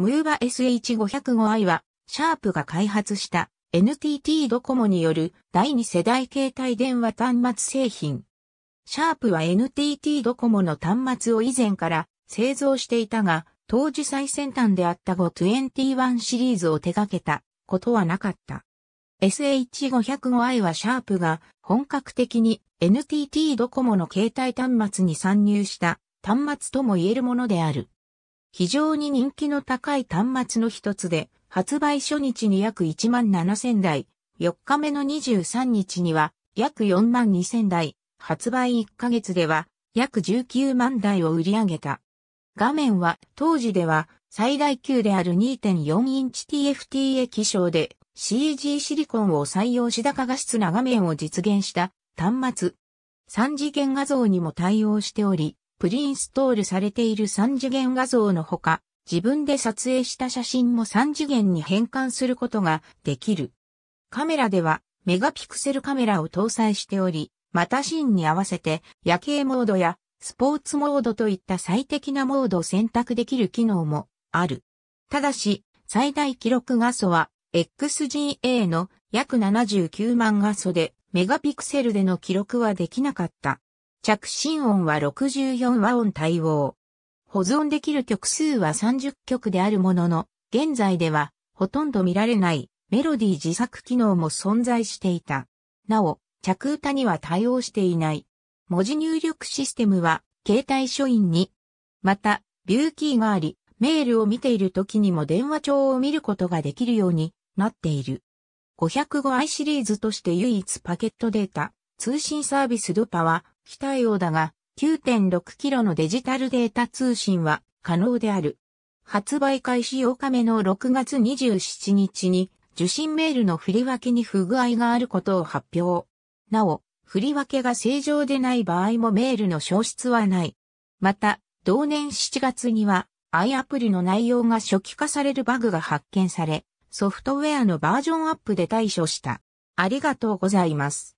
ムーバ SH505i は、シャープが開発した NTT ドコモによる第2世代携帯電話端末製品。シャープは NTT ドコモの端末を以前から製造していたが、当時最先端であった521シリーズを手掛けたことはなかった。SH505i はシャープが本格的に NTT ドコモの携帯端末に参入した端末とも言えるものである。非常に人気の高い端末の一つで、発売初日に約1万7000台、4日目の23日には約4万2000台、発売1ヶ月では約19万台を売り上げた。画面は当時では最大級である2.4インチ TFT 液晶で CG シリコンを採用し高画質な画面を実現した端末。3次元画像にも対応しており、プリインストールされている3次元画像のほか、自分で撮影した写真も3次元に変換することができる。カメラではメガピクセルカメラを搭載しており、またシーンに合わせて夜景モードやスポーツモードといった最適なモードを選択できる機能もある。ただし、最大記録画素は XGA の約79万画素でメガピクセルでの記録はできなかった。着信音は64和音対応。保存できる曲数は30曲であるものの、現在ではほとんど見られないメロディー自作機能も存在していた。なお、着歌には対応していない。文字入力システムは携帯書院に、また、ビューキーがあり、メールを見ている時にも電話帳を見ることができるようになっている。505i シリーズとして唯一パケットデータ、通信サービスドパは非対応だが、9.6キロのデジタルデータ通信は可能である。発売開始8日目の6月27日に受信メールの振り分けに不具合があることを発表。なお、振り分けが正常でない場合もメールの消失はない。また、同年7月には i アプリの内容が初期化されるバグが発見され、ソフトウェアのバージョンアップで対処した。ありがとうございます。